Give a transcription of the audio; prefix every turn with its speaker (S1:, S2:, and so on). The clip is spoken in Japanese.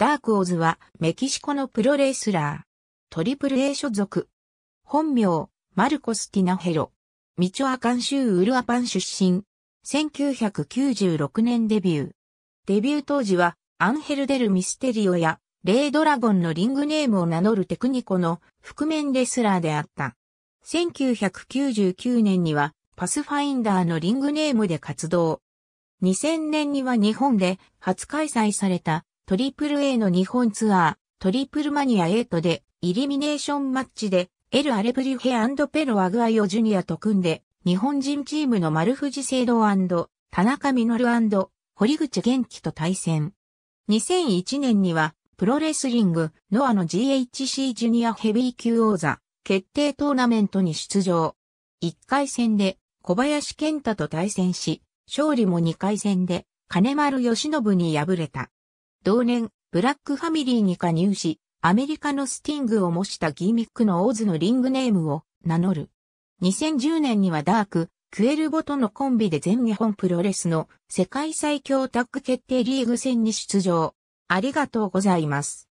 S1: ダーク
S2: オズはメキシコのプロレスラー。トリプル A 所属。本名、マルコス・ティナヘロ。ミチョアカン州ウルアパン出身。1996年デビュー。デビュー当時はアンヘル・デル・ミステリオやレイ・ドラゴンのリングネームを名乗るテクニコの覆面レスラーであった。1999年にはパスファインダーのリングネームで活動。2000年には日本で初開催されたトリプル A の日本ツアー、トリプルマニア8で、イリミネーションマッチで、エル・アレブリュヘペロ・アグアイオ・ジュニアと組んで、日本人チームの丸藤聖堂田中実堀口元気と対戦。2001年には、プロレスリング、ノアの GHC ジュニアヘビー級王座、決定トーナメントに出場。1回戦で、小林健太と対戦し、勝利も2回戦で、金丸義信に敗れた。同年、ブラックファミリーに加入し、アメリカのスティングを模したギミックのオーズのリングネームを名乗る。2010年にはダーク、クエルボとのコンビで全日本プロレスの世界最強タッグ決定リーグ戦に出場。ありがとうござい
S1: ます。